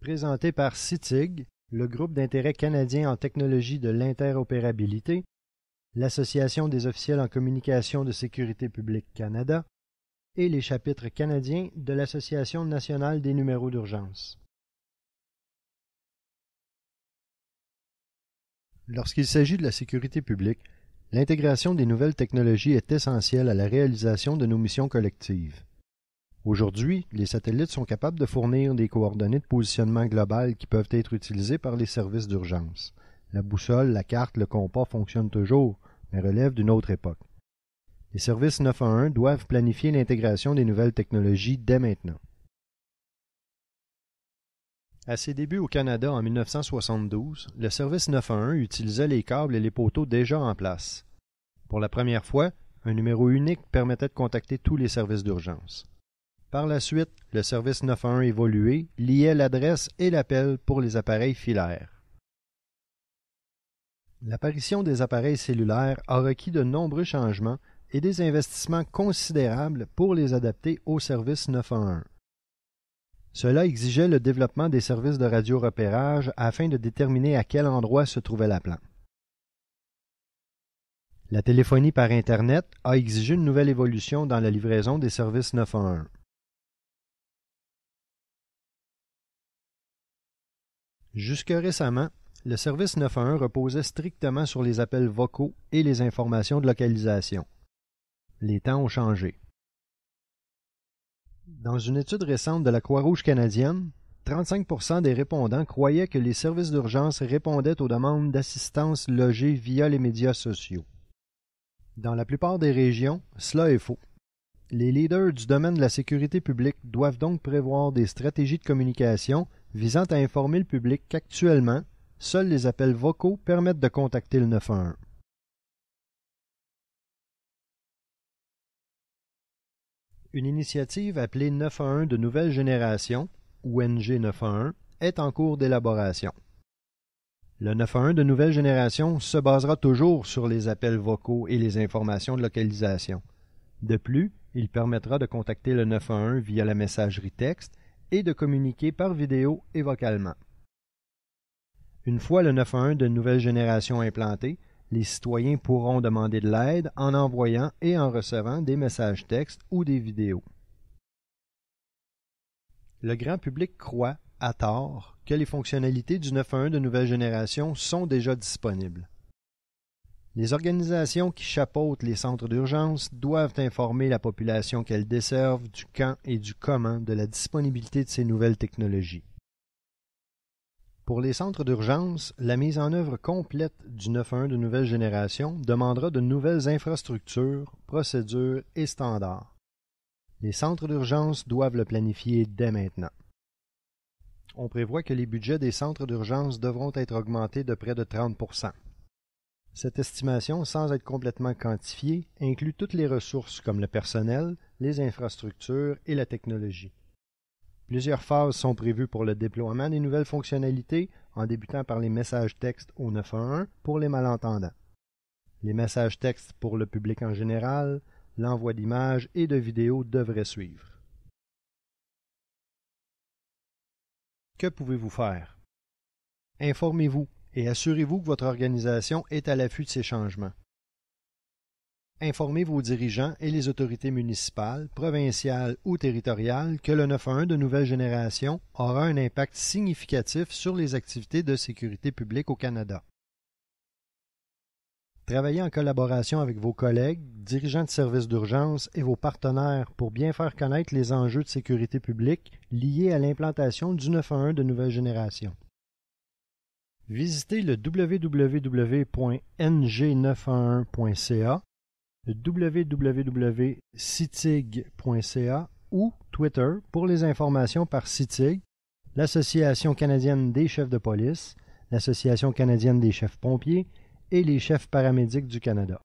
Présenté par CITIG, le groupe d'intérêt canadien en technologie de l'interopérabilité, l'Association des officiels en communication de sécurité publique Canada et les chapitres canadiens de l'Association nationale des numéros d'urgence. Lorsqu'il s'agit de la sécurité publique, l'intégration des nouvelles technologies est essentielle à la réalisation de nos missions collectives. Aujourd'hui, les satellites sont capables de fournir des coordonnées de positionnement global qui peuvent être utilisées par les services d'urgence. La boussole, la carte, le compas fonctionnent toujours, mais relèvent d'une autre époque. Les services 911 doivent planifier l'intégration des nouvelles technologies dès maintenant. À ses débuts au Canada en 1972, le service 911 utilisait les câbles et les poteaux déjà en place. Pour la première fois, un numéro unique permettait de contacter tous les services d'urgence. Par la suite, le service 911 évoluait, liait l'adresse et l'appel pour les appareils filaires. L'apparition des appareils cellulaires a requis de nombreux changements et des investissements considérables pour les adapter au service 911. Cela exigeait le développement des services de radio-repérage afin de déterminer à quel endroit se trouvait la plante. La téléphonie par Internet a exigé une nouvelle évolution dans la livraison des services 911. Jusque récemment, le service 911 reposait strictement sur les appels vocaux et les informations de localisation. Les temps ont changé. Dans une étude récente de la Croix-Rouge canadienne, 35 des répondants croyaient que les services d'urgence répondaient aux demandes d'assistance logées via les médias sociaux. Dans la plupart des régions, cela est faux. Les leaders du domaine de la sécurité publique doivent donc prévoir des stratégies de communication visant à informer le public qu'actuellement, seuls les appels vocaux permettent de contacter le 911. une initiative appelée 911 de nouvelle génération, ou NG 911, est en cours d'élaboration. Le 911 de nouvelle génération se basera toujours sur les appels vocaux et les informations de localisation. De plus, il permettra de contacter le 911 via la messagerie texte et de communiquer par vidéo et vocalement. Une fois le 911 de nouvelle génération implanté, les citoyens pourront demander de l'aide en envoyant et en recevant des messages textes ou des vidéos. Le grand public croit, à tort, que les fonctionnalités du 911 de nouvelle génération sont déjà disponibles. Les organisations qui chapeautent les centres d'urgence doivent informer la population qu'elles desservent du quand et du comment de la disponibilité de ces nouvelles technologies. Pour les centres d'urgence, la mise en œuvre complète du 9-1 de nouvelle génération demandera de nouvelles infrastructures, procédures et standards. Les centres d'urgence doivent le planifier dès maintenant. On prévoit que les budgets des centres d'urgence devront être augmentés de près de 30 Cette estimation, sans être complètement quantifiée, inclut toutes les ressources comme le personnel, les infrastructures et la technologie. Plusieurs phases sont prévues pour le déploiement des nouvelles fonctionnalités, en débutant par les messages textes au 911 pour les malentendants, les messages textes pour le public en général, l'envoi d'images et de vidéos devraient suivre. Que pouvez-vous faire Informez-vous et assurez-vous que votre organisation est à l'affût de ces changements. Informez vos dirigeants et les autorités municipales, provinciales ou territoriales que le 911 de nouvelle génération aura un impact significatif sur les activités de sécurité publique au Canada. Travaillez en collaboration avec vos collègues, dirigeants de services d'urgence et vos partenaires pour bien faire connaître les enjeux de sécurité publique liés à l'implantation du 911 de nouvelle génération. Visitez le www.ng911.ca www.citig.ca ou Twitter pour les informations par CITIG, l'Association canadienne des chefs de police, l'Association canadienne des chefs pompiers et les chefs paramédics du Canada.